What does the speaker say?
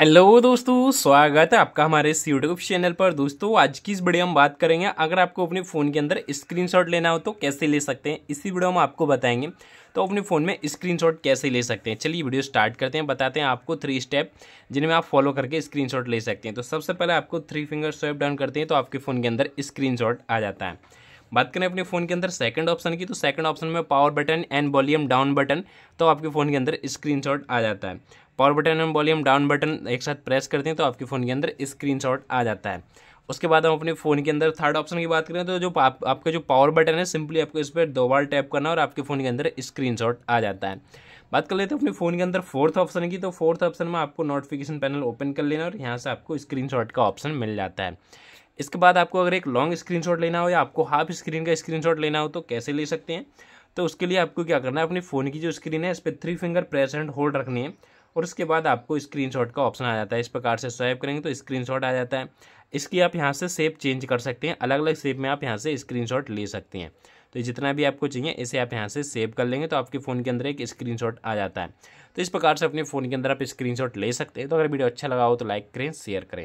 hello दोस्तों स्वागत है आपका हमारे इस यूट्यूब चैनल पर दोस्तों आज की इस वीडियो हम बात करेंगे अगर आपको अपने फ़ोन के अंदर स्क्रीनशॉट लेना हो तो कैसे ले सकते हैं इसी वीडियो हम आपको बताएंगे तो अपने फ़ोन में स्क्रीनशॉट कैसे ले सकते हैं चलिए वीडियो स्टार्ट करते हैं बताते हैं आपको थ्री स्टेप जिनमें आप फॉलो करके स्क्रीन ले सकते हैं तो सबसे पहले आपको थ्री फिंगर स्वेप डाउन करते हैं तो आपके फ़ोन के अंदर स्क्रीन आ जाता है बात करें अपने फ़ोन के अंदर सेकंड ऑप्शन की तो सेकंड ऑप्शन में power button and volume down button तो आपके फ़ोन के अंदर स्क्रीन आ जाता है power button and volume down button एक साथ प्रेस करते हैं तो आपके फ़ोन के अंदर स्क्रीन आ जाता है उसके बाद हम अपने फ़ोन के अंदर थर्ड ऑप्शन की बात करें तो जो आप, आपका जो पावर बटन है सिंपली आपको इस पर दो बार टैप करना और आपके फ़ोन के अंदर स्क्रीन आ जाता है बात कर लेते हैं अपने फ़ोन के अंदर फोर्थ ऑप्शन की तो फोर्थ ऑप्शन में आपको नोटिफिकेशन पैनल ओपन कर लेना और यहाँ से आपको स्क्रीनशॉट का ऑप्शन मिल जाता है इसके बाद आपको अगर एक लॉन्ग स्क्रीन लेना हो या आपको हाफ स्क्रीन का स्क्रीनशॉट लेना हो तो कैसे ले सकते हैं तो उसके लिए आपको क्या करना है अपनी फ़ोन की जो स्क्रीन है इस पर three finger press and hold रखनी है और उसके बाद आपको स्क्रीनशॉट का ऑप्शन आ जाता है इस प्रकार से स्वाइप करेंगे तो स्क्रीनशॉट आ जाता है इसकी आप यहाँ से सेप चेंज कर सकते हैं अलग अलग सेप में आप यहाँ से स्क्रीनशॉट ले सकते हैं तो जितना भी आपको चाहिए इसे आप यहाँ से सेव कर लेंगे तो आपके फ़ोन के अंदर एक स्क्रीन आ जाता है तो इस प्रकार से अपने फ़ोन के अंदर आप स्क्रीनशॉट ले सकते हैं तो अगर वीडियो अच्छा लगा हो तो लाइक करें शेयर करें